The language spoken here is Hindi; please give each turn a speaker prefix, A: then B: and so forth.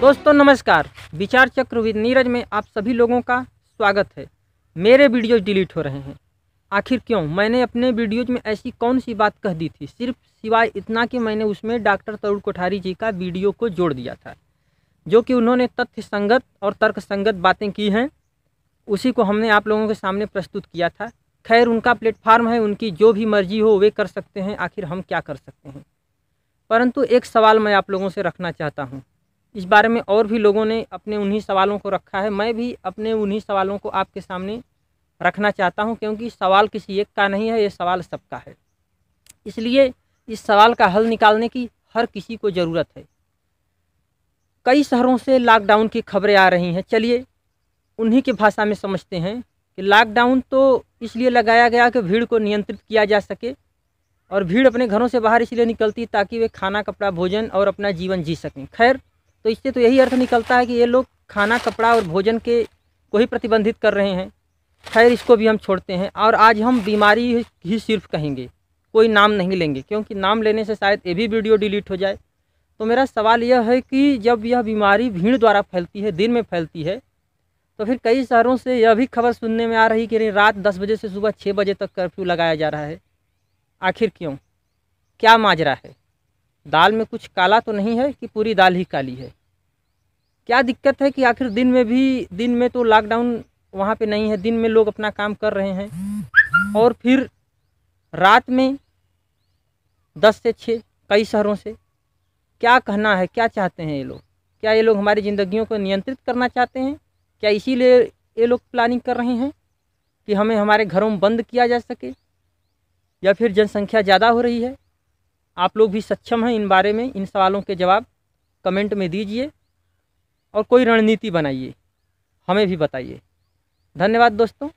A: दोस्तों नमस्कार विचार चक्र विद नीरज में आप सभी लोगों का स्वागत है मेरे वीडियोज डिलीट हो रहे हैं आखिर क्यों मैंने अपने वीडियोज में ऐसी कौन सी बात कह दी थी सिर्फ सिवाय इतना कि मैंने उसमें डॉक्टर तरुण कोठारी जी का वीडियो को जोड़ दिया था जो कि उन्होंने तथ्य संगत और तर्क संगत बातें की हैं उसी को हमने आप लोगों के सामने प्रस्तुत किया था खैर उनका प्लेटफार्म है उनकी जो भी मर्जी हो वे कर सकते हैं आखिर हम क्या कर सकते हैं परंतु एक सवाल मैं आप लोगों से रखना चाहता हूँ इस बारे में और भी लोगों ने अपने उन्हीं सवालों को रखा है मैं भी अपने उन्हीं सवालों को आपके सामने रखना चाहता हूं क्योंकि सवाल किसी एक का नहीं है ये सवाल सबका है इसलिए इस सवाल का हल निकालने की हर किसी को ज़रूरत है कई शहरों से लॉकडाउन की खबरें आ रही हैं चलिए उन्हीं की भाषा में समझते हैं कि लॉकडाउन तो इसलिए लगाया गया कि भीड़ को नियंत्रित किया जा सके और भीड़ अपने घरों से बाहर इसलिए निकलती ताकि वे खाना कपड़ा भोजन और अपना जीवन जी सकें खैर तो इससे तो यही अर्थ निकलता है कि ये लोग खाना कपड़ा और भोजन के को ही प्रतिबंधित कर रहे हैं खैर इसको भी हम छोड़ते हैं और आज हम बीमारी ही सिर्फ कहेंगे कोई नाम नहीं लेंगे क्योंकि नाम लेने से शायद ये भी वीडियो डिलीट हो जाए तो मेरा सवाल यह है कि जब यह बीमारी भीड़ द्वारा फैलती है दिन में फैलती है तो फिर कई शहरों से यह भी खबर सुनने में आ रही कि रात दस बजे से सुबह छः बजे तक कर्फ्यू लगाया जा रहा है आखिर क्यों क्या माजरा है दाल में कुछ काला तो नहीं है कि पूरी दाल ही काली है क्या दिक्कत है कि आखिर दिन में भी दिन में तो लॉकडाउन वहाँ पे नहीं है दिन में लोग अपना काम कर रहे हैं और फिर रात में दस से छः कई शहरों से क्या कहना है क्या चाहते हैं ये लोग क्या ये लोग हमारी ज़िंदगियों को नियंत्रित करना चाहते हैं क्या इसीलिए ये लोग प्लानिंग कर रहे हैं कि हमें हमारे घरों में बंद किया जा सके या फिर जनसंख्या ज़्यादा हो रही है आप लोग भी सक्षम हैं इन बारे में इन सवालों के जवाब कमेंट में दीजिए और कोई रणनीति बनाइए हमें भी बताइए धन्यवाद दोस्तों